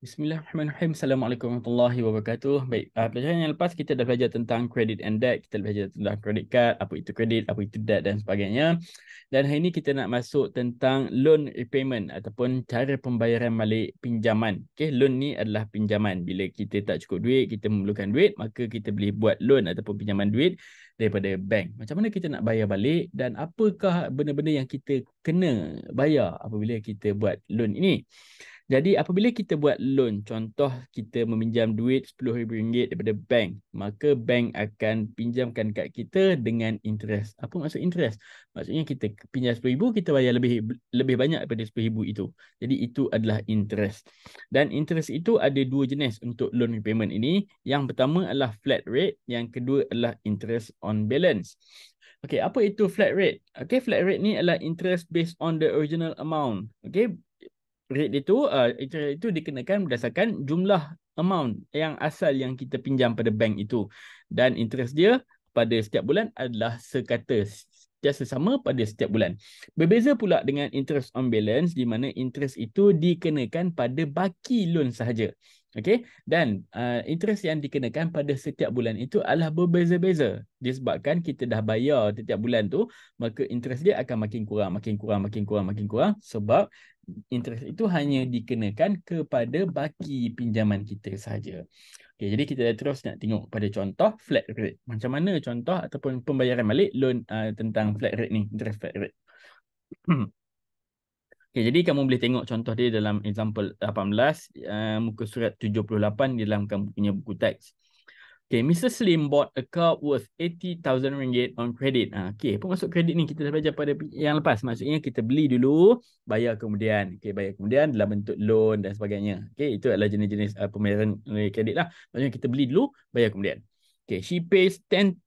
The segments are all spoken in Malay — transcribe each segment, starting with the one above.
Bismillahirrahmanirrahim. Assalamualaikum warahmatullahi wabarakatuh. Baik, uh, pelajaran yang lepas kita dah belajar tentang credit and debt. Kita dah belajar tentang credit card, apa itu credit, apa itu debt dan sebagainya. Dan hari ini kita nak masuk tentang loan repayment ataupun cara pembayaran balik pinjaman. Okay, loan ni adalah pinjaman. Bila kita tak cukup duit, kita memerlukan duit, maka kita boleh buat loan ataupun pinjaman duit daripada bank. Macam mana kita nak bayar balik dan apakah benda-benda yang kita kena bayar apabila kita buat loan ini? Jadi apabila kita buat loan, contoh kita meminjam duit RM10,000 daripada bank, maka bank akan pinjamkan kad kita dengan interest. Apa maksud interest? Maksudnya kita pinjam RM10,000, kita bayar lebih lebih banyak daripada RM10,000 itu. Jadi itu adalah interest. Dan interest itu ada dua jenis untuk loan repayment ini. Yang pertama adalah flat rate, yang kedua adalah interest on balance. Okay, apa itu flat rate? Okay, flat rate ni adalah interest based on the original amount. Okay, rate dia tu uh, interest itu dikenakan berdasarkan jumlah amount yang asal yang kita pinjam pada bank itu dan interest dia pada setiap bulan adalah sekata sentiasa sama pada setiap bulan. Berbeza pula dengan interest on balance di mana interest itu dikenakan pada baki loan sahaja. Okey dan uh, interest yang dikenakan pada setiap bulan itu adalah berbeza-beza. Disebabkan kita dah bayar setiap bulan tu maka interest dia akan makin kurang, makin kurang, makin kurang, makin kurang sebab interest itu hanya dikenakan kepada baki pinjaman kita sahaja. Okay, jadi kita dah terus nak tengok pada contoh flat rate. Macam mana contoh ataupun pembayaran balik loan uh, tentang flat rate ni, interest flat rate. okay, jadi kamu boleh tengok contoh dia dalam example 18 uh, ah, muka surat 78 di dalam kamu punya buku teks. Okay, Mr. Slim bought a car worth RM80,000 on credit. Ha, okay, apa maksud kredit ni? Kita dah belajar pada yang lepas. Maksudnya kita beli dulu, bayar kemudian. Okay, bayar kemudian dalam bentuk loan dan sebagainya. Okay, itu adalah jenis-jenis uh, pembayaran kredit eh, lah. Maksudnya kita beli dulu, bayar kemudian. Okay, she pays 10%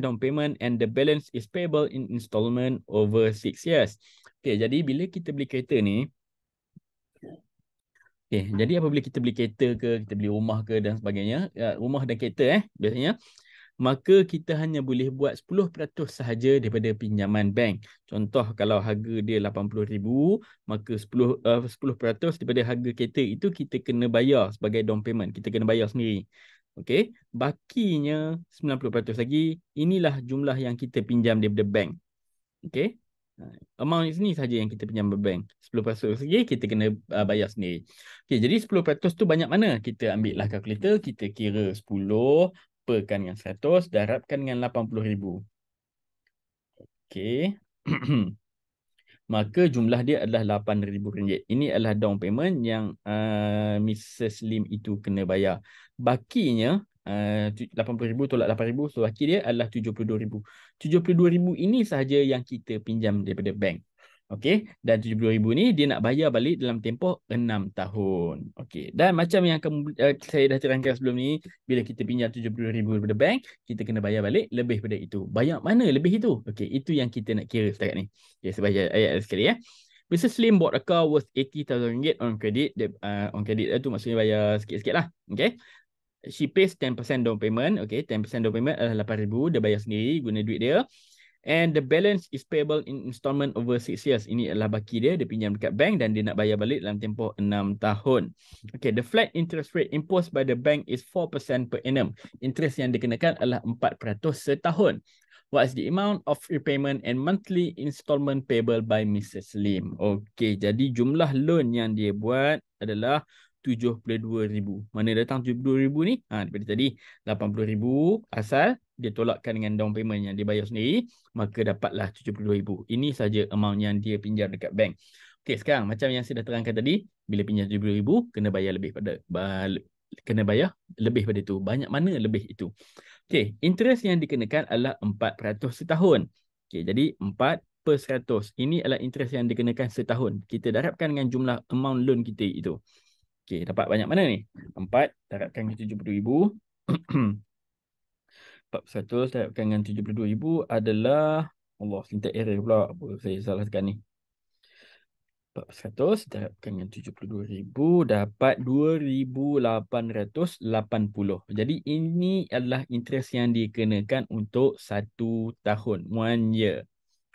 down payment and the balance is payable in installment over 6 years. Okay, jadi bila kita beli kereta ni, Okay, jadi apabila kita beli kereta ke, kita beli rumah ke dan sebagainya, ya, rumah dan kereta eh biasanya, maka kita hanya boleh buat 10% sahaja daripada pinjaman bank. Contoh kalau harga dia RM80,000, maka 10%, uh, 10% daripada harga kereta itu kita kena bayar sebagai down payment. Kita kena bayar sendiri. Okay, bakinya 90% lagi, inilah jumlah yang kita pinjam daripada bank. Okay, amount ni saja yang kita pinjam bank 10% lagi kita kena uh, bayar sendiri okay, jadi 10% tu banyak mana kita ambil lah kalkulator kita kira 10 perkan dengan 100 darabkan dengan ribu. Okay, maka jumlah dia adalah ribu ringgit ini adalah down payment yang uh, ah, Mrs. Lim itu kena bayar bakinya Eh, uh, 80 ribu tolak 8 ribu so wakil dia adalah 72 ribu 72 ribu ini sahaja yang kita pinjam daripada bank Okey dan 70 ribu ni dia nak bayar balik dalam tempoh 6 tahun. Okey dan macam yang kamu, uh, saya dah terangkan sebelum ni bila kita pinjam 70 ribu daripada bank kita kena bayar balik lebih pada itu. Bayar mana lebih itu? Okey itu yang kita nak kira setakat ni. Okey sebaca ayat sekali ya. Mr. Slim bought a car worth 80,000 ringgit on credit. Uh, on credit tu maksudnya bayar sikit-sikit lah. Okay she pays 10% down payment. Okay, 10% down payment adalah 8,000. Dia bayar sendiri guna duit dia. And the balance is payable in installment over 6 years. Ini adalah baki dia. Dia pinjam dekat bank dan dia nak bayar balik dalam tempoh 6 tahun. Okay, the flat interest rate imposed by the bank is 4% per annum. Interest yang dikenakan adalah 4% setahun. What is the amount of repayment and monthly installment payable by Mrs. Lim? Okay, jadi jumlah loan yang dia buat adalah 72,000. Mana datang 72,000 ni? Ha, daripada tadi 80,000 asal dia tolakkan dengan down payment yang dia bayar sendiri, maka dapatlah 72,000. Ini saja amount yang dia pinjam dekat bank. Okey, sekarang macam yang saya dah terangkan tadi, bila pinjam 72,000 kena bayar lebih pada kena bayar lebih pada itu. Banyak mana lebih itu? Okey, interest yang dikenakan adalah 4% setahun. Okey, jadi 4 per 100. Ini adalah interest yang dikenakan setahun. Kita darabkan dengan jumlah amount loan kita itu. Okey, dapat banyak mana ni? 4 darabkan dengan 72,000. 400 darabkan dengan 72,000 adalah Allah selintik error pula apa saya salahkan ni. 400 darabkan dengan 72,000 dapat 2,880. Jadi ini adalah interest yang dikenakan untuk satu tahun, 1 year.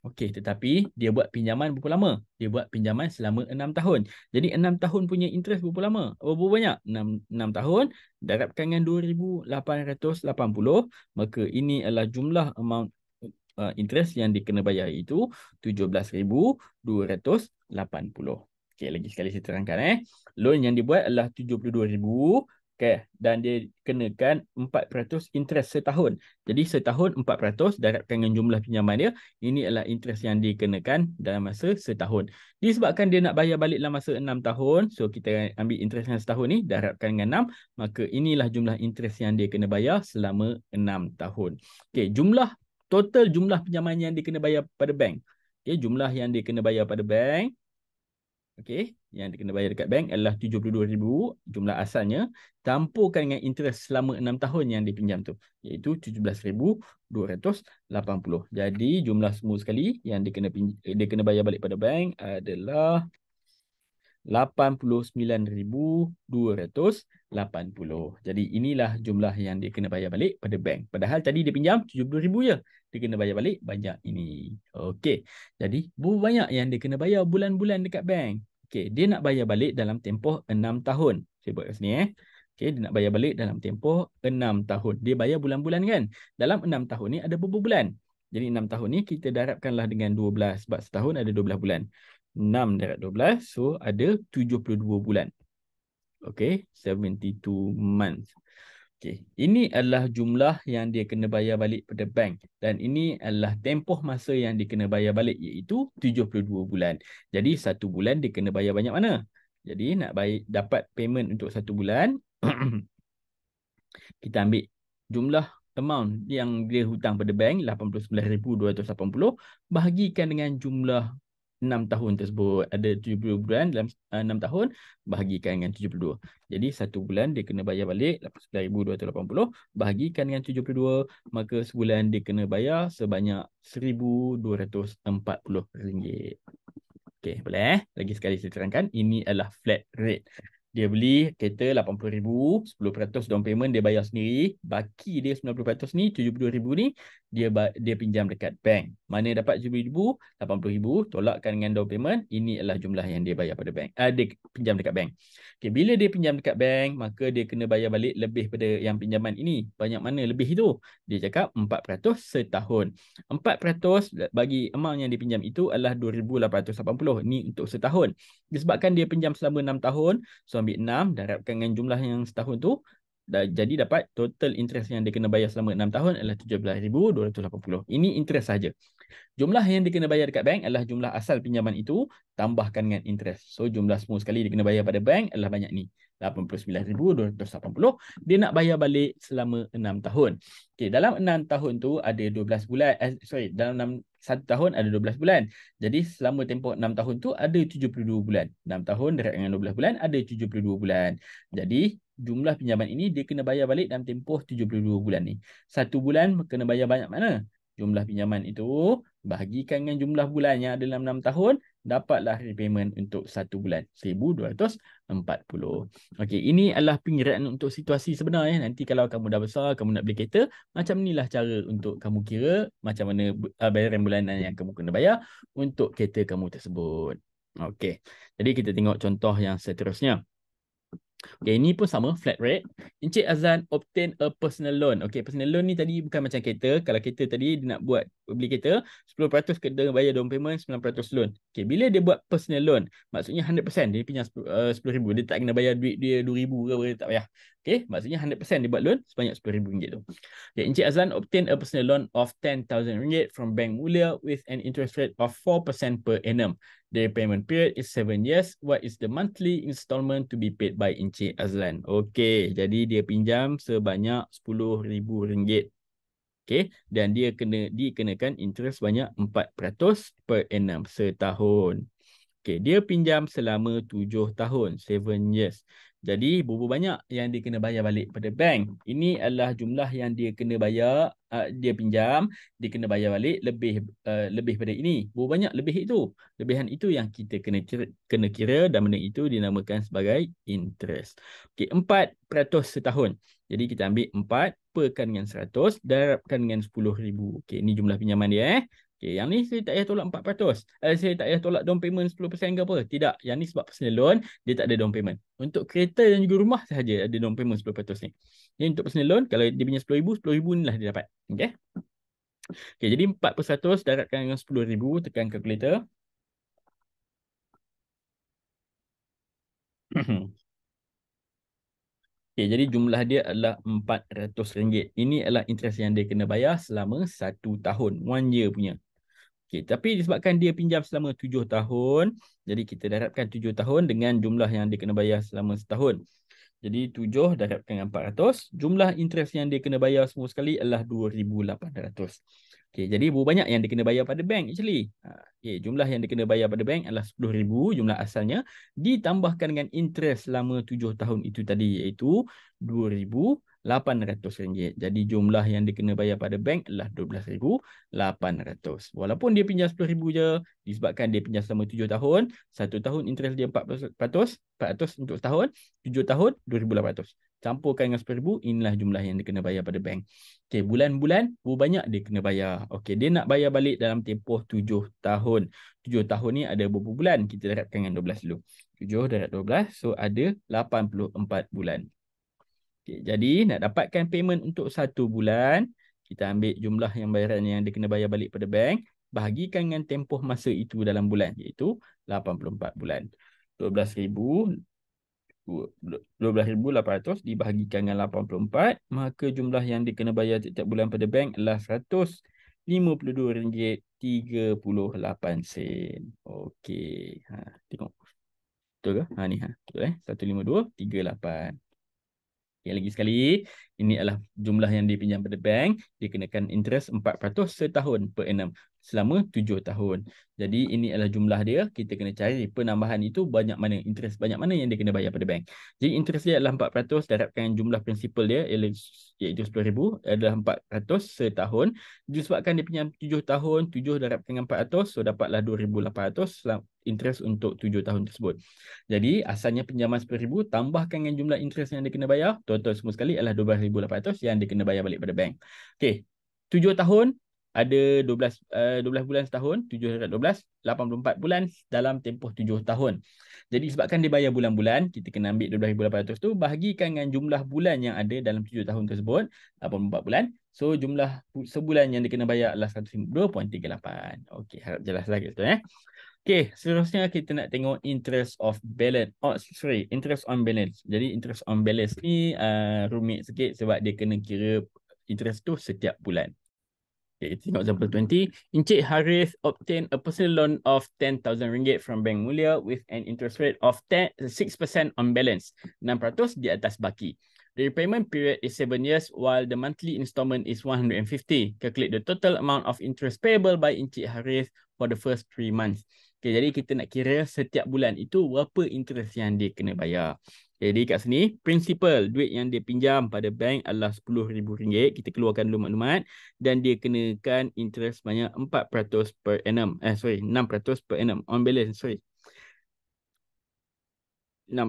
Okey, tetapi dia buat pinjaman berapa lama? Dia buat pinjaman selama enam tahun. Jadi enam tahun punya interest berapa lama? Oh, berapa banyak? Enam enam tahun darabkan dengan 2,880. Maka ini adalah jumlah amount uh, interest yang dikena bayar itu 17,280. Okey, lagi sekali saya terangkan eh. Loan yang dibuat adalah 72,000 Okay. Dan dia kenakan 4% interest setahun. Jadi setahun 4% daratkan dengan jumlah pinjaman dia. Ini adalah interest yang dikenakan dalam masa setahun. Disebabkan dia nak bayar balik dalam masa 6 tahun. So kita ambil interest yang setahun ni daratkan dengan 6. Maka inilah jumlah interest yang dia kena bayar selama 6 tahun. Okay. Jumlah total jumlah pinjaman yang dia kena bayar pada bank. Okay. Jumlah yang dia kena bayar pada bank okay, yang kena bayar dekat bank adalah RM72,000 jumlah asalnya campurkan dengan interest selama 6 tahun yang dipinjam tu iaitu RM17,280. Jadi jumlah semua sekali yang dia kena, dia kena bayar balik pada bank adalah 89,280. Jadi inilah jumlah yang dia kena bayar balik pada bank. Padahal tadi dia pinjam 70,000 je. Dia kena bayar balik banyak ini. Okey. Jadi banyak yang dia kena bayar bulan-bulan dekat bank. Okey. Dia nak bayar balik dalam tempoh 6 tahun. Saya buat kat sini eh. Okey. Dia nak bayar balik dalam tempoh 6 tahun. Dia bayar bulan-bulan kan? Dalam 6 tahun ni ada berapa bulan. Jadi 6 tahun ni kita darabkanlah dengan 12. Sebab setahun ada 12 bulan. 6 darat 12 so ada 72 bulan. Okay 72 months. Okay ini adalah jumlah yang dia kena bayar balik pada bank dan ini adalah tempoh masa yang dia kena bayar balik iaitu 72 bulan. Jadi satu bulan dia kena bayar banyak mana? Jadi nak bayar, dapat payment untuk satu bulan kita ambil jumlah amount yang dia hutang pada bank 89280 bahagikan dengan jumlah Enam tahun tersebut ada tujuh puluh bulan dalam eh, enam tahun bahagikan dengan tujuh puluh dua. Jadi satu bulan dia kena bayar balik lapan lapan ribu dua ratus puluh, bahagikan dengan tujuh puluh dua maka sebulan dia kena bayar sebanyak seribu dua ratus empat puluh ringgit. Okay, boleh eh? Lagi sekali saya terangkan ini adalah flat rate. Dia beli kereta 80000 10% down payment dia bayar sendiri. Baki dia 90% ni, 70000 ni, dia dia pinjam dekat bank. Mana dapat RM70,000, RM80,000, tolakkan dengan down payment. Ini adalah jumlah yang dia bayar pada bank. Uh, dia pinjam dekat bank. Okay, bila dia pinjam dekat bank, maka dia kena bayar balik lebih pada yang pinjaman ini. Banyak mana lebih itu? Dia cakap 4% setahun. 4% bagi amount yang dipinjam itu adalah RM2,880. Ini untuk setahun. Disebabkan dia pinjam selama 6 tahun, so ambil 6, darabkan dengan jumlah yang setahun tu jadi dapat total interest yang dia kena bayar selama 6 tahun adalah 17,280. Ini interest saja. Jumlah yang dia kena bayar dekat bank adalah jumlah asal pinjaman itu tambahkan dengan interest. So jumlah semua sekali dia kena bayar pada bank adalah banyak ni. 89,280. Dia nak bayar balik selama 6 tahun. Okay, dalam 6 tahun tu ada 12 bulan. Eh, sorry, dalam 6, 1 tahun ada 12 bulan. Jadi selama tempoh 6 tahun tu ada 72 bulan. 6 tahun direct dengan 12 bulan ada 72 bulan. Jadi jumlah pinjaman ini dia kena bayar balik dalam tempoh 72 bulan ni. Satu bulan kena bayar banyak mana? Jumlah pinjaman itu bahagikan dengan jumlah bulan yang ada dalam enam tahun dapatlah repayment untuk satu bulan 1240. Okay, ini adalah pengiraan untuk situasi sebenarnya. Eh. Nanti kalau kamu dah besar, kamu nak beli kereta, macam inilah cara untuk kamu kira macam mana ah, bayaran bulanan yang kamu kena bayar untuk kereta kamu tersebut. Okay, Jadi kita tengok contoh yang seterusnya. Okay, ini pun sama, flat rate. Encik Azan obtain a personal loan. Okay, personal loan ni tadi bukan macam kereta. Kalau kereta tadi dia nak buat beli kereta 10% kena bayar down payment 9% loan okay, bila dia buat personal loan maksudnya 100% dia pinjam uh, 10000 dia tak kena bayar duit dia 2000 ke apa dia tak payah okay, maksudnya 100% dia buat loan sebanyak RM10,000 tu okay, Encik Azlan obtain a personal loan of RM10,000 from Bank Mulia with an interest rate of 4% per annum the payment period is 7 years what is the monthly installment to be paid by Encik Azlan okay, jadi dia pinjam sebanyak RM10,000 Okay. Dan dia kena dikenakan interest banyak 4% per enam setahun. Okay. Dia pinjam selama 7 tahun, 7 years. Jadi berapa banyak yang dia kena bayar balik pada bank? Ini adalah jumlah yang dia kena bayar uh, dia pinjam dia kena bayar balik lebih uh, lebih pada ini berapa banyak lebih itu lebihan itu yang kita kena kira, kena kira dan benda itu dinamakan sebagai interest okey 4% setahun jadi kita ambil 4 perkan dengan 100 darabkan dengan 10000 okey ini jumlah pinjaman dia eh Okay, yang ni saya tak payah tolak 4%. Eh, saya tak payah tolak down payment 10% ke apa. Tidak. Yang ni sebab personal loan, dia tak ada down payment. Untuk kereta dan juga rumah sahaja ada down payment 10% ni. Ini untuk personal loan, kalau dia punya RM10,000, RM10,000 ni lah dia dapat. Okay. Okay, jadi 4% daratkan dengan RM10,000. Tekan calculator. okay, jadi jumlah dia adalah RM400. Ini adalah interest yang dia kena bayar selama satu tahun. One year punya. Okay, tapi disebabkan dia pinjam selama tujuh tahun, jadi kita darabkan tujuh tahun dengan jumlah yang dia kena bayar selama setahun. Jadi tujuh darabkan dengan ratus jumlah interest yang dia kena bayar semua sekali adalah dua ribu lapan ratus. Okay, jadi berapa banyak yang dia kena bayar pada bank actually? Ha, okay, jumlah yang dia kena bayar pada bank adalah sepuluh ribu jumlah asalnya ditambahkan dengan interest selama tujuh tahun itu tadi iaitu RM800. Jadi jumlah yang dia bayar pada bank adalah RM12,800. Walaupun dia pinjam RM10,000 je disebabkan dia pinjam selama 7 tahun. 1 tahun interest dia 400, 400 untuk setahun. 7 tahun RM2,800. Campurkan dengan RM10,000 inilah jumlah yang dia bayar pada bank. Okey bulan-bulan oh, banyak dia kena bayar. Okey dia nak bayar balik dalam tempoh 7 tahun. 7 tahun ni ada berapa bulan? Kita daratkan dengan 12 dulu. 7 darat 12. So ada 84 bulan. Okay, jadi nak dapatkan payment untuk satu bulan, kita ambil jumlah yang bayaran yang dia kena bayar balik pada bank, bahagikan dengan tempoh masa itu dalam bulan, iaitu 84 bulan. 12,000 12,800 dibahagikan dengan 84 maka jumlah yang dikena bayar setiap bulan pada bank adalah RM152.38 Okey, ha, tengok betul ke? Ha, ni ha, betul eh, 15238 Okay, lagi sekali. Ini adalah jumlah yang dipinjam pada bank. Dikenakan interest 4% setahun per enam selama 7 tahun. Jadi ini adalah jumlah dia. Kita kena cari penambahan itu banyak mana interest banyak mana yang dia kena bayar pada bank. Jadi interest dia adalah 4% darabkan jumlah principal dia iaitu 10000 adalah 400 setahun. Disebabkan dia pinjam 7 tahun, 7 darabkan dengan 400, so dapatlah 2800 interest untuk 7 tahun tersebut. Jadi asalnya pinjaman 10000 tambahkan dengan jumlah interest yang dia kena bayar, total semua sekali adalah 1,800 yang dia kena bayar balik pada bank. Okey, tujuh tahun ada 12, uh, 12 bulan setahun, 712, 84 bulan dalam tempoh tujuh tahun. Jadi sebabkan dia bayar bulan-bulan, kita kena ambil RM12,800 tu, bahagikan dengan jumlah bulan yang ada dalam tujuh tahun tersebut, 84 bulan. So jumlah sebulan yang dia kena bayar adalah 152.38. Okey, harap jelas lagi tu eh. Ya. Okay, seterusnya kita nak tengok interest of balance. Oh, sorry, interest on balance. Jadi interest on balance ni uh, rumit sikit sebab dia kena kira interest tu setiap bulan. Okay, kita tengok example 20. Encik Harith obtain a personal loan of RM10,000 from Bank Mulia with an interest rate of 10, 6% on balance. 6% di atas baki. The repayment period is 7 years while the monthly installment is 150. Calculate the total amount of interest payable by Encik Harith for the first 3 months. Okay, jadi kita nak kira setiap bulan itu berapa interest yang dia kena bayar. Jadi kat sini, principal duit yang dia pinjam pada bank adalah RM10,000. Kita keluarkan dulu maklumat. Dan dia kenakan interest banyak 4% per annum. Eh, sorry. 6% per annum. On balance, sorry. 6%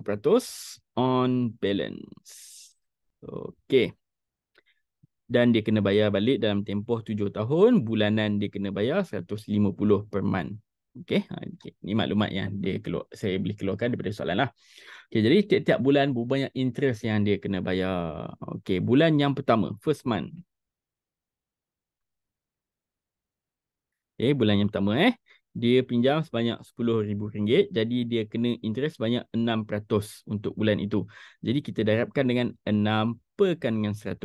on balance. Okay. Dan dia kena bayar balik dalam tempoh 7 tahun. Bulanan dia kena bayar RM150 per month. Okey, ha, okay. ni maklumat yang dia keluar, saya boleh keluarkan daripada soalan lah. Okey, jadi tiap-tiap bulan berapa banyak interest yang dia kena bayar. Okey, bulan yang pertama, first month. Okey, bulan yang pertama eh. Dia pinjam sebanyak RM10,000. Jadi, dia kena interest sebanyak 6% untuk bulan itu. Jadi, kita darabkan dengan lupakan dengan 100.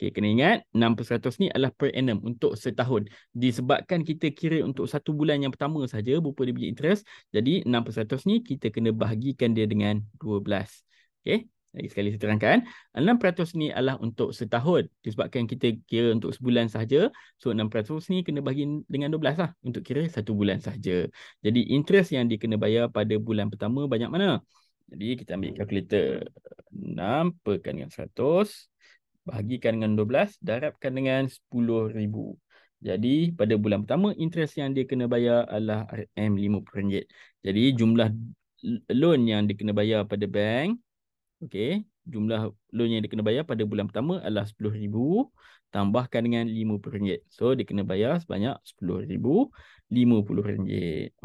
Okey, kena ingat 6% ni adalah per annum untuk setahun. Disebabkan kita kira untuk satu bulan yang pertama saja berupa dia punya interest. Jadi 6% ni kita kena bahagikan dia dengan 12. Okey, lagi sekali saya terangkan. 6% ni adalah untuk setahun. Disebabkan kita kira untuk sebulan sahaja, So 6% ni kena bagi dengan 12 lah. Untuk kira satu bulan sahaja. Jadi interest yang dia bayar pada bulan pertama banyak mana? Jadi kita ambil kalkulator 6 pekan dengan 100 bahagikan dengan 12 darabkan dengan 10000. Jadi pada bulan pertama interest yang dia kena bayar adalah RM50. Jadi jumlah loan yang dia kena bayar pada bank okey, jumlah loan yang dia kena bayar pada bulan pertama adalah 10000 tambahkan dengan RM50. So dia kena bayar sebanyak 10000 RM50.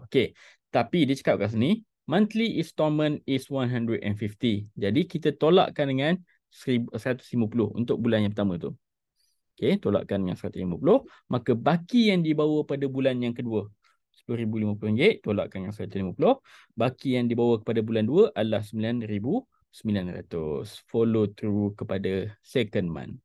Okey. Tapi dia cakap kat sini monthly installment is 150. Jadi kita tolakkan dengan 150 untuk bulan yang pertama tu. Okay, tolakkan dengan 150, maka baki yang dibawa pada bulan yang kedua RM10,050, tolakkan dengan RM150. Baki yang dibawa kepada bulan 2 adalah RM9,900. Follow through kepada second month.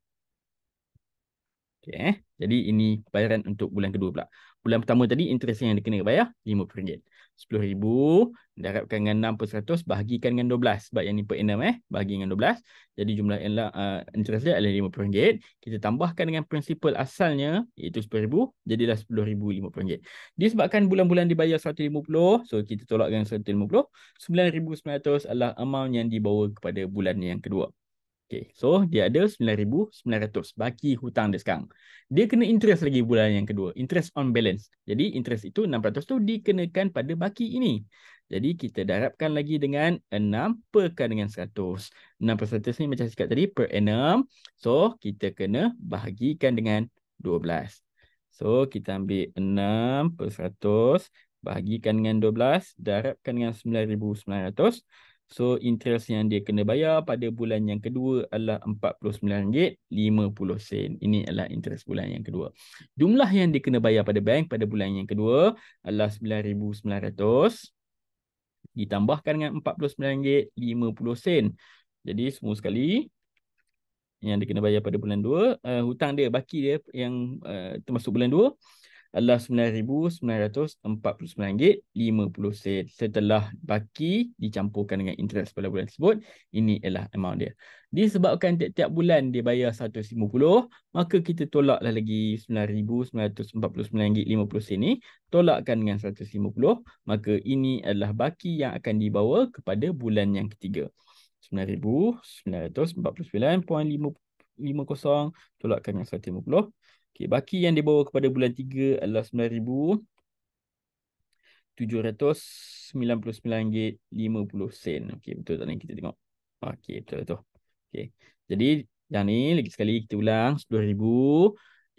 Okay. Eh? Jadi ini bayaran untuk bulan kedua pula. Bulan pertama tadi interest yang dikena bayar RM50. 10,000 darabkan dengan 6 per 100 bahagikan dengan 12 sebab yang ni per annum eh bahagi dengan 12 jadi jumlah uh, interest dia adalah RM50 kita tambahkan dengan prinsipal asalnya iaitu RM10,000 jadilah RM10,050 disebabkan bulan-bulan dibayar RM150 so kita tolak tolakkan RM150 RM9,900 adalah amount yang dibawa kepada bulan yang kedua Okay. So dia ada 9,900 bagi hutang dia sekarang. Dia kena interest lagi bulan yang kedua. Interest on balance. Jadi interest itu 600 tu dikenakan pada baki ini. Jadi kita darabkan lagi dengan 6 perkan dengan 100. 6 100 ni macam cakap tadi per annum. So kita kena bahagikan dengan 12. So kita ambil 6 per 100 bahagikan dengan 12 darabkan dengan 9,900. So interest yang dia kena bayar pada bulan yang kedua adalah RM49.50. Ini adalah interest bulan yang kedua. Jumlah yang dia kena bayar pada bank pada bulan yang kedua adalah RM9,900. Ditambahkan dengan RM49.50. Jadi semua sekali yang dia kena bayar pada bulan dua, uh, hutang dia baki dia yang uh, termasuk bulan dua adalah RM9,949.50 setelah baki dicampurkan dengan interest pada bulan tersebut. Ini ialah amount dia. Disebabkan tiap-tiap bulan dia bayar RM150, maka kita tolaklah lagi RM9,949.50 ni. Tolakkan dengan RM150, maka ini adalah baki yang akan dibawa kepada bulan yang ketiga. RM9,949.50 tolakkan dengan RM150. Okay, baki yang dibawa kepada bulan 3 adalah RM9,799.50. Okay, betul tak ni kita tengok. Okey, betul tu. Okey. jadi yang ni lagi sekali kita ulang RM10,000.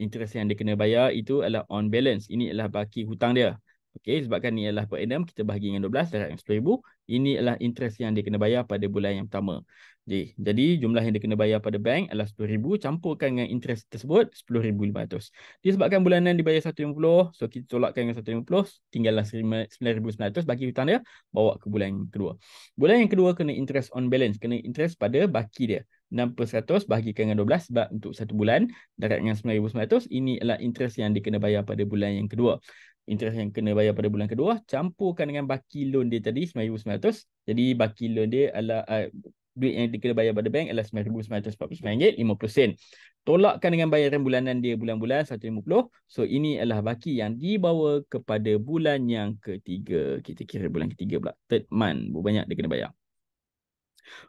Interest yang dia kena bayar itu adalah on balance. Ini adalah baki hutang dia. Okey. sebabkan ni adalah per annum, kita bahagi dengan 12, darat RM10,000. Ini adalah interest yang dia kena bayar pada bulan yang pertama. Jadi, jadi jumlah yang dia kena bayar pada bank adalah RM10,000 campurkan dengan interest tersebut RM10,500. Disebabkan bulanan dibayar RM150, so kita tolakkan dengan RM150, tinggallah RM9,900 bagi hutang dia, bawa ke bulan yang kedua. Bulan yang kedua kena interest on balance, kena interest pada baki dia. 6% bahagikan dengan 12 sebab untuk satu bulan darat dengan RM9,900, ini adalah interest yang dia kena bayar pada bulan yang kedua. Interest yang kena bayar pada bulan kedua, campurkan dengan baki loan dia tadi RM9,900. Jadi baki loan dia adalah... Uh, duit yang dia bayar pada bank ialah RM9,949.50. Tolakkan dengan bayaran bulanan dia bulan-bulan RM150. So ini adalah baki yang dibawa kepada bulan yang ketiga. Kita kira bulan ketiga pula. Third month. Berapa banyak dia kena bayar.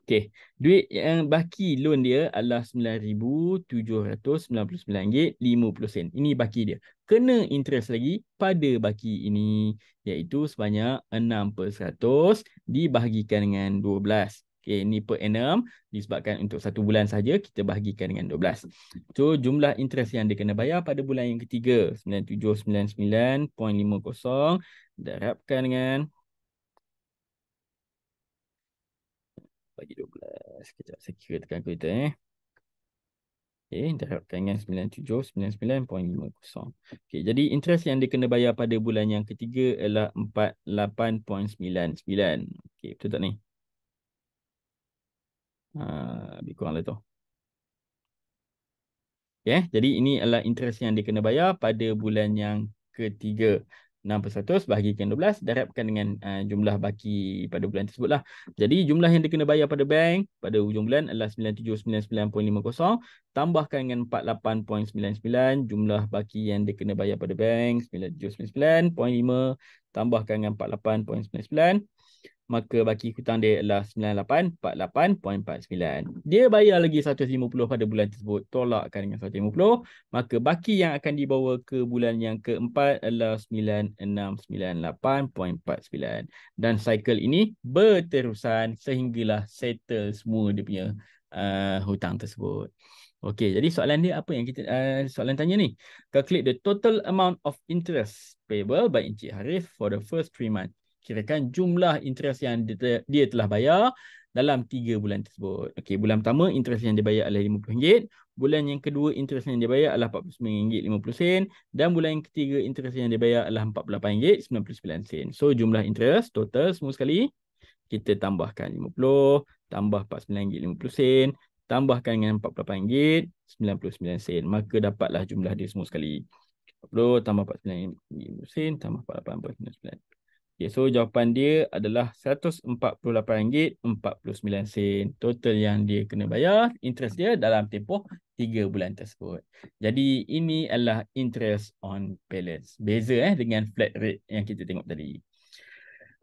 Okay. Duit yang baki loan dia adalah RM9,799.50. Ini baki dia. Kena interest lagi pada baki ini iaitu sebanyak 6% dibahagikan dengan 12. Okay, ini per annum disebabkan untuk satu bulan saja kita bahagikan dengan 12. So jumlah interest yang dia kena bayar pada bulan yang ketiga 9799.50 darabkan dengan bagi 12. Sekejap saya kira tekan kereta eh. Okay, darabkan dengan 9799.50. Okay, jadi interest yang dia kena bayar pada bulan yang ketiga ialah 48.99. Okay, betul tak ni? Ah, lebih kuranglah tu. Okay, jadi ini adalah interest yang dikena bayar pada bulan yang ketiga. 6% bahagikan 12 darabkan dengan uh, jumlah baki pada bulan tersebutlah. Jadi jumlah yang dikena bayar pada bank pada hujung bulan adalah 9799.50 tambahkan dengan 48.99 jumlah baki yang dikena bayar pada bank 9799.5 tambahkan dengan maka baki hutang dia ialah 9848.49. Dia bayar lagi 150 pada bulan tersebut. Tolakkan dengan 150. Maka baki yang akan dibawa ke bulan yang keempat ialah 9698.49. Dan cycle ini berterusan sehinggalah settle semua dia punya uh, hutang tersebut. Okey, jadi soalan dia apa yang kita uh, soalan tanya ni? Calculate the total amount of interest payable by Encik Harif for the first three months kirakan jumlah interest yang dia, dia telah bayar dalam 3 bulan tersebut. Okey, bulan pertama interest yang dia bayar adalah RM50, bulan yang kedua interest yang dia bayar adalah RM49.50 dan bulan yang ketiga interest yang dia bayar adalah RM48.99. So jumlah interest total semua sekali kita tambahkan 50 tambah RM49.50 tambahkan dengan RM48.99 maka dapatlah jumlah dia semua sekali. 40 tambah 49 sen tambah 48.99. Okay, so jawapan dia adalah RM148.49 total yang dia kena bayar interest dia dalam tempoh 3 bulan tersebut. Jadi ini adalah interest on balance. Beza eh dengan flat rate yang kita tengok tadi.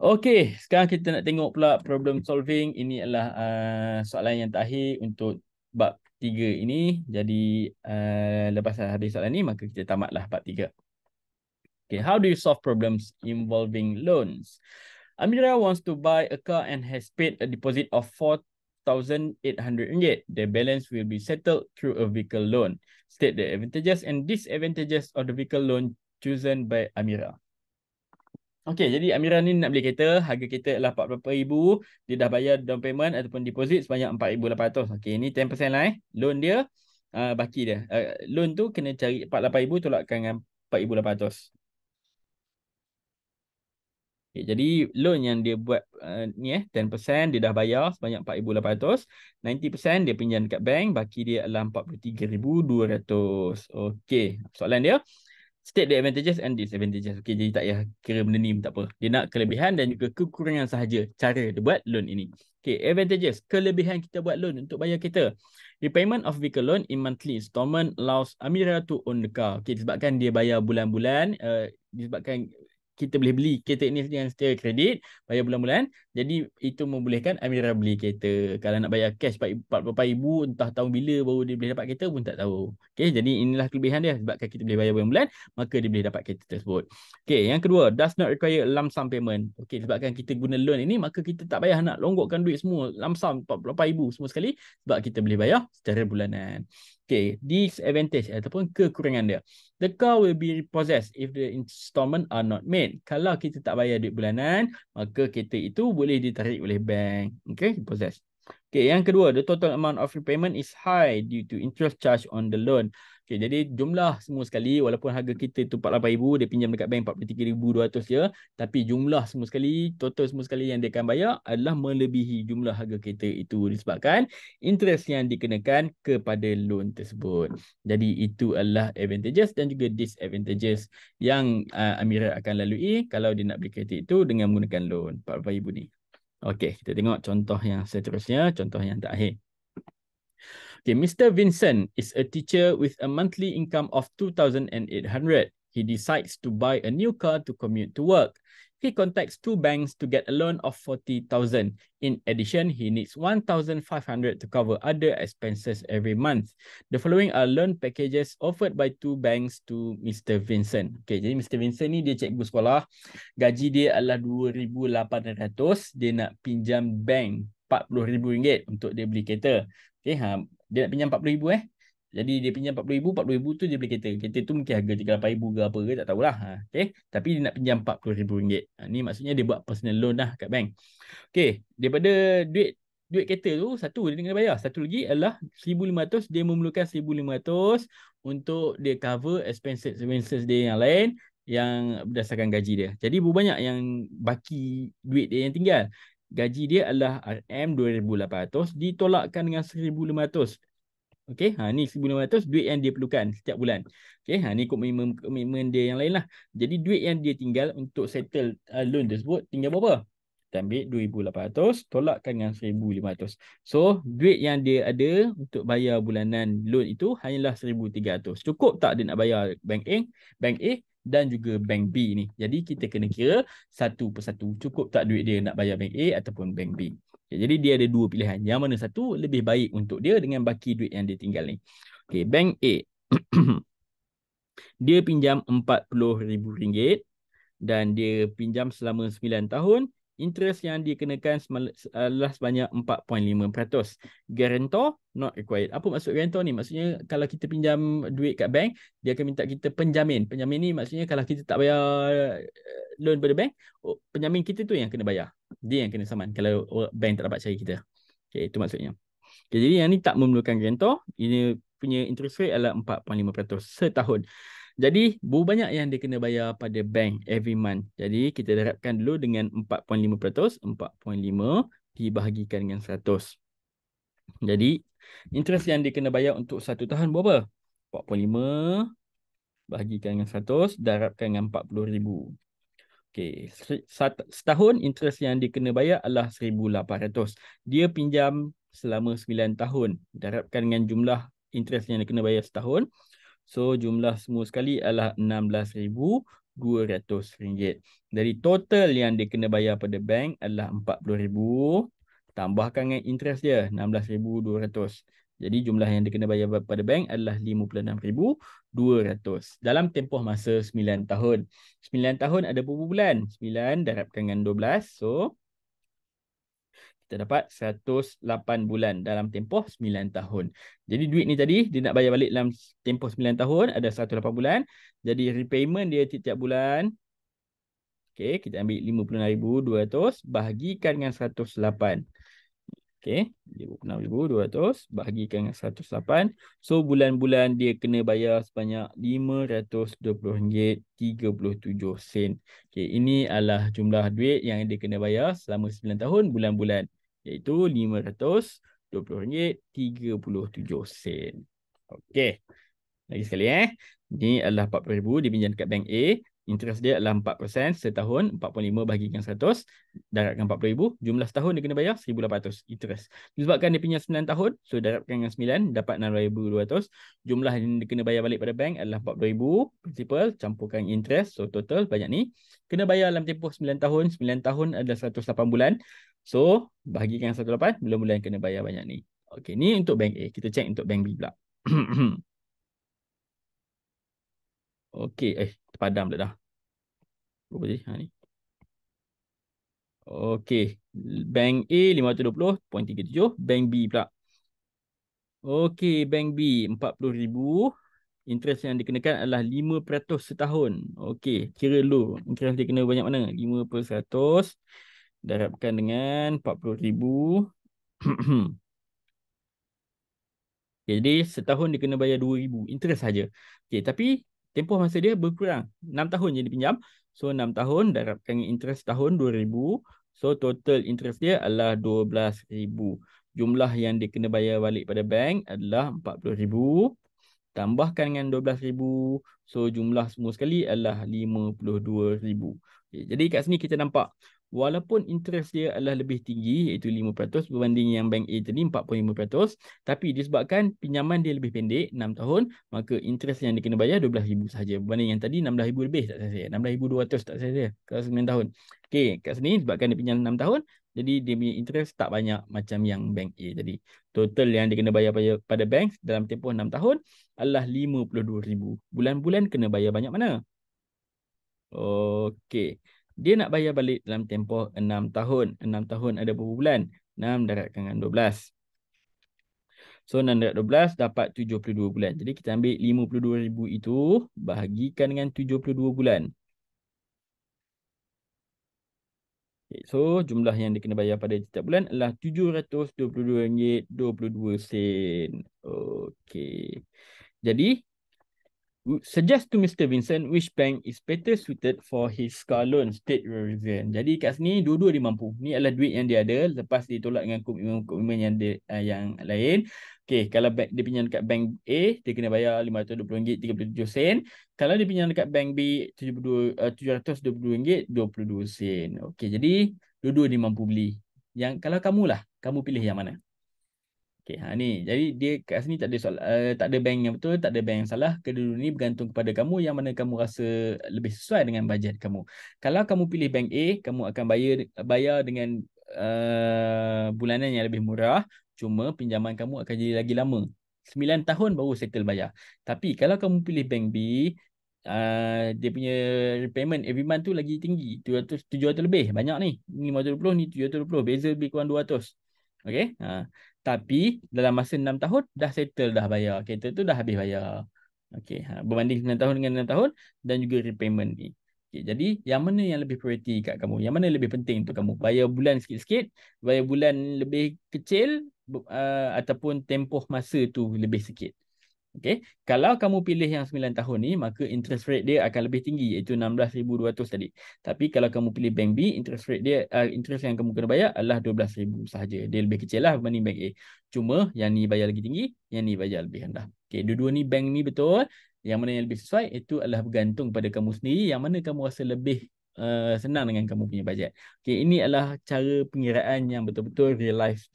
Okay, sekarang kita nak tengok pula problem solving. Ini adalah uh, soalan yang terakhir untuk bab 3 ini. Jadi uh, lepas habis soalan ini maka kita tamatlah bab 3. Okay, how do you solve problems involving loans? Amira wants to buy a car and has paid a deposit of four thousand eight hundred ringgit. The balance will be settled through a vehicle loan. State the advantages and disadvantages of the vehicle loan chosen by Amira. Okay, jadi Amira ni nak beli kereta, harga kereta adalah RM48,000. Dia dah bayar down payment ataupun deposit sebanyak RM4,800. Okay, ni 10% lah eh. Loan dia, uh, baki dia. Uh, loan tu kena cari RM48,000 tolakkan dengan RM4,800. Okay, ya, jadi loan yang dia buat uh, ni eh 10% dia dah bayar sebanyak 4800, 90% dia pinjam dekat bank, baki dia adalah 43200. Okey, soalan dia state the advantages and disadvantages. Okey, jadi tak payah kira benda ni tak apa. Dia nak kelebihan dan juga kekurangan sahaja cara dia buat loan ini. Okey, advantages, kelebihan kita buat loan untuk bayar kereta. Repayment of vehicle loan in monthly installment allows Amira to own the car. Okey, disebabkan dia bayar bulan-bulan, uh, disebabkan kita boleh beli kereta ini dengan setia kredit bayar bulan-bulan jadi itu membolehkan Amira beli kereta kalau nak bayar cash berapa ibu entah tahun bila baru dia boleh dapat kereta pun tak tahu okay, jadi inilah kelebihan dia sebab kita boleh bayar bulan-bulan maka dia boleh dapat kereta tersebut okay, yang kedua does not require lump sum payment okay, sebabkan kita guna loan ini maka kita tak payah nak longgokkan duit semua lump sum berapa ibu semua sekali sebab kita boleh bayar secara bulanan Okay, disadvantage ataupun kekurangan dia. The car will be repossessed if the installment are not made. Kalau kita tak bayar duit bulanan, maka kereta itu boleh ditarik oleh bank. Okay, repossessed. Okay, yang kedua, the total amount of repayment is high due to interest charge on the loan. Okay, jadi jumlah semua sekali walaupun harga kita tu RM48,000 dia pinjam dekat bank RM43,200 je tapi jumlah semua sekali total semua sekali yang dia akan bayar adalah melebihi jumlah harga kita itu disebabkan interest yang dikenakan kepada loan tersebut. Jadi itu adalah advantages dan juga disadvantages yang uh, Amira akan lalui kalau dia nak beli kereta itu dengan menggunakan loan RM48,000 ni. Okey, kita tengok contoh yang seterusnya, contoh yang terakhir. Okay, Mr. Vincent is a teacher with a monthly income of 2,800. He decides to buy a new car to commute to work he contacts two banks to get a loan of 40,000. In addition, he needs 1,500 to cover other expenses every month. The following are loan packages offered by two banks to Mr. Vincent. Okay, jadi Mr. Vincent ni dia cikgu sekolah. Gaji dia adalah 2,800. Dia nak pinjam bank 40,000 ringgit untuk dia beli kereta. Okay, ha, dia nak pinjam 40,000 eh. Jadi dia pinjam 40,000, 40,000 tu dia beli kereta. Kereta tu mungkin harga 38,000 ke apa ke tak tahulah. Ha, okay. Tapi dia nak pinjam 40,000 ringgit. Ha, ni maksudnya dia buat personal loan lah kat bank. Okay. Daripada duit duit kereta tu, satu dia kena bayar. Satu lagi adalah 1,500. Dia memerlukan 1,500 untuk dia cover expenses, expenses dia yang lain yang berdasarkan gaji dia. Jadi berapa banyak yang baki duit dia yang tinggal? Gaji dia adalah RM2,800 ditolakkan dengan 1,500 Okay, ha ni 1500 duit yang dia perlukan setiap bulan. Okay, ha ni komitmen komitmen dia yang lainlah. Jadi duit yang dia tinggal untuk settle uh, loan tersebut tinggal berapa? Kita ambil 2800 tolakkan dengan 1500. So, duit yang dia ada untuk bayar bulanan loan itu hanyalah 1300. Cukup tak dia nak bayar bank A, bank A dan juga bank B ni. Jadi kita kena kira satu persatu cukup tak duit dia nak bayar bank A ataupun bank B. Okay, jadi dia ada dua pilihan. Yang mana satu lebih baik untuk dia dengan baki duit yang dia tinggal ni. Okay, bank A. dia pinjam RM40,000 dan dia pinjam selama 9 tahun interest yang dikenakan eh, adalah sebanyak 4.5%. Guarantor not required. Apa maksud guarantor ni? Maksudnya kalau kita pinjam duit kat bank, dia akan minta kita penjamin. Penjamin ni maksudnya kalau kita tak bayar eh, loan pada bank, oh, penjamin kita tu yang kena bayar. Dia yang kena saman kalau bank tak dapat cari kita. Okay, itu maksudnya. Okay, jadi yang ni tak memerlukan guarantor, ini punya interest rate adalah 4.5% setahun. Jadi berapa banyak yang dia kena bayar pada bank every month. Jadi kita darabkan dulu dengan 4.5%, 4.5 dibahagikan dengan 100. Jadi interest yang dia kena bayar untuk satu tahun berapa? 4.5 bahagikan dengan 100 darabkan dengan 40,000. Okey, Setahun interest yang dia kena bayar adalah RM1,800. Dia pinjam selama 9 tahun. Darabkan dengan jumlah interest yang dia kena bayar setahun. So jumlah semua sekali adalah RM16,200. Dari total yang dia kena bayar pada bank adalah RM40,000. Tambahkan dengan interest dia RM16,200. Jadi jumlah yang dia kena bayar pada bank adalah RM56,200 dalam tempoh masa 9 tahun. 9 tahun ada berapa bulan? 9 darabkan dengan 12. So kita dapat 108 bulan dalam tempoh 9 tahun. Jadi duit ni tadi dia nak bayar balik dalam tempoh 9 tahun ada 108 bulan. Jadi repayment dia tiap-tiap bulan Okay, kita ambil RM56,200 bahagikan dengan 108. Okay. 6,200 bahagikan dengan 108. So bulan-bulan dia kena bayar sebanyak rm sen. Okay. Ini adalah jumlah duit yang dia kena bayar selama sembilan tahun bulan-bulan. Iaitu rm sen. Okay. Lagi sekali eh. Ini adalah RM40,000 dipinjam dekat bank A interest dia adalah 4% setahun 4.5 bahagikan 100 daratkan 40000 jumlah setahun dia kena bayar 1800 interest disebabkan dia punya 9 tahun so daratkan dengan 9 dapat 6200 jumlah yang dia kena bayar balik pada bank adalah 40000 principal campurkan interest so total banyak ni kena bayar dalam tempoh 9 tahun 9 tahun adalah 108 bulan so bahagikan 108 bulan-bulan kena bayar banyak ni okay ni untuk bank A kita check untuk bank B pula Okey, eh terpadam dah. Berapa sih? Ha ni. Okey, bank A 520.37, bank B pula. Okey, bank B 40000, interest yang dikenakan adalah 5% setahun. Okey, kira lu, interest dia kena banyak mana? 5% darabkan dengan 40000. Jadi setahun dia kena bayar 2000 interest saja. Okey tapi tempoh masa dia berkurang 6 tahun jadi pinjam so 6 tahun darabkan interest tahun 2000 so total interest dia adalah 12000 jumlah yang dia kena bayar balik pada bank adalah 40000 tambahkan dengan 12000 so jumlah semua sekali adalah 52000 okay, jadi kat sini kita nampak walaupun interest dia adalah lebih tinggi iaitu 5% berbanding yang bank A tadi 4.5% tapi disebabkan pinjaman dia lebih pendek 6 tahun maka interest yang dia kena bayar 12000 sahaja berbanding yang tadi 16000 lebih tak saya 16200 tak saya kalau 9 tahun okey kat sini disebabkan dia pinjam 6 tahun jadi dia punya interest tak banyak macam yang bank A tadi. Total yang dia kena bayar pada, bank dalam tempoh 6 tahun adalah RM52,000. Bulan-bulan kena bayar banyak mana? Okey dia nak bayar balik dalam tempoh 6 tahun. 6 tahun ada berapa bulan? 6 darat dengan 12. So 6 darat 12 dapat 72 bulan. Jadi kita ambil ribu itu bahagikan dengan 72 bulan. so jumlah yang dikena bayar pada setiap bulan adalah RM722.22. Okey. Jadi suggest to Mr. Vincent which bank is better suited for his car loan state revision. Jadi kat sini dua-dua dia mampu. Ni adalah duit yang dia ada lepas ditolak dengan komitmen-komitmen yang dia, uh, yang lain. Okay, kalau bank, dia pinjam dekat bank A, dia kena bayar RM520.37. Kalau dia pinjam dekat bank B, RM722.22. Uh, okay, jadi dua-dua dia mampu beli. Yang Kalau kamu lah, kamu pilih yang mana? Okey, ha ni. Jadi dia kat sini tak ada soal, uh, tak ada bank yang betul, tak ada bank yang salah. Kedua-dua ni bergantung kepada kamu yang mana kamu rasa lebih sesuai dengan bajet kamu. Kalau kamu pilih bank A, kamu akan bayar bayar dengan uh, bulanan yang lebih murah, cuma pinjaman kamu akan jadi lagi lama. 9 tahun baru settle bayar. Tapi kalau kamu pilih bank B, uh, dia punya repayment every month tu lagi tinggi. 200, 700 lebih. Banyak ni. Ni 520, ni 720. Beza lebih kurang 200. Okay. Uh tapi dalam masa enam tahun dah settle dah bayar kereta tu dah habis bayar okay. ha berbanding 6 tahun dengan enam tahun dan juga repayment ni okey jadi yang mana yang lebih priority kat kamu yang mana lebih penting untuk kamu bayar bulan sikit-sikit bayar bulan lebih kecil uh, ataupun tempoh masa tu lebih sikit Okay. Kalau kamu pilih yang 9 tahun ni, maka interest rate dia akan lebih tinggi iaitu 16,200 tadi. Tapi kalau kamu pilih bank B, interest rate dia, uh, interest yang kamu kena bayar adalah 12,000 sahaja. Dia lebih kecil lah berbanding bank A. Cuma yang ni bayar lagi tinggi, yang ni bayar lebih rendah. Okay. Dua-dua ni bank ni betul. Yang mana yang lebih sesuai itu adalah bergantung pada kamu sendiri. Yang mana kamu rasa lebih uh, senang dengan kamu punya bajet. Okay, ini adalah cara pengiraan yang betul-betul real life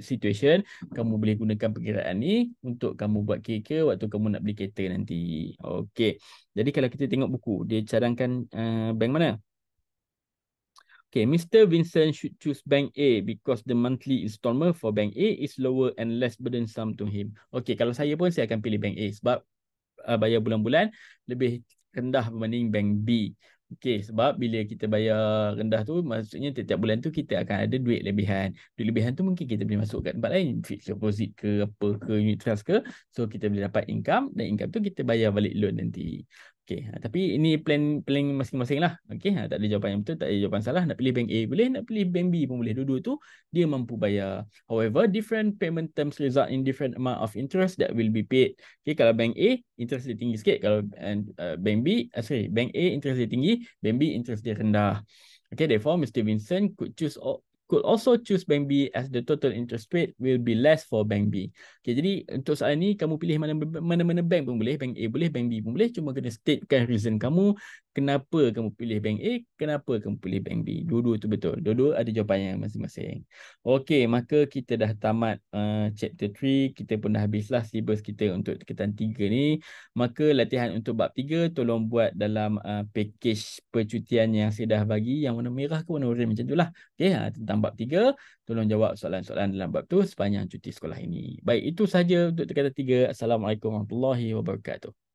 situation. Kamu boleh gunakan pengiraan ni untuk kamu buat kira-kira waktu kamu nak beli kereta nanti. Okay, jadi kalau kita tengok buku, dia cadangkan uh, bank mana? Okay, Mr. Vincent should choose bank A because the monthly installment for bank A is lower and less burdensome to him. Okay, kalau saya pun saya akan pilih bank A sebab uh, bayar bulan-bulan lebih rendah berbanding bank B. Okay, sebab bila kita bayar rendah tu, maksudnya tiap-tiap bulan tu kita akan ada duit lebihan. Duit lebihan tu mungkin kita boleh masuk kat tempat lain, fixed deposit ke, apa ke, unit trust ke. So, kita boleh dapat income dan income tu kita bayar balik loan nanti. Okey, ha, tapi ini plan plan masing-masing lah. Okey, ha, tak ada jawapan yang betul, tak ada jawapan salah. Nak pilih bank A boleh, nak pilih bank B pun boleh. Dua-dua tu dia mampu bayar. However, different payment terms result in different amount of interest that will be paid. Okey, kalau bank A, interest dia tinggi sikit. Kalau and, uh, bank B, uh, sorry, bank A interest dia tinggi, bank B interest dia rendah. Okay, therefore, Mr. Vincent could choose all, could also choose bank B as the total interest rate will be less for bank B. Okay, jadi untuk soalan ni kamu pilih mana-mana bank pun boleh, bank A boleh, bank B pun boleh, cuma kena statekan reason kamu kenapa kamu pilih bank A, kenapa kamu pilih bank B. Dua-dua tu betul. Dua-dua ada jawapannya masing-masing. Okey, maka kita dah tamat uh, chapter 3. Kita pun dah habislah syllabus kita untuk ketan 3 ni. Maka latihan untuk bab 3 tolong buat dalam uh, package percutian yang saya dah bagi yang warna merah ke warna oranye macam tu lah. Okey, ha, tentang bab 3. Tolong jawab soalan-soalan dalam bab tu sepanjang cuti sekolah ini. Baik, itu saja untuk ketan 3. Assalamualaikum warahmatullahi wabarakatuh.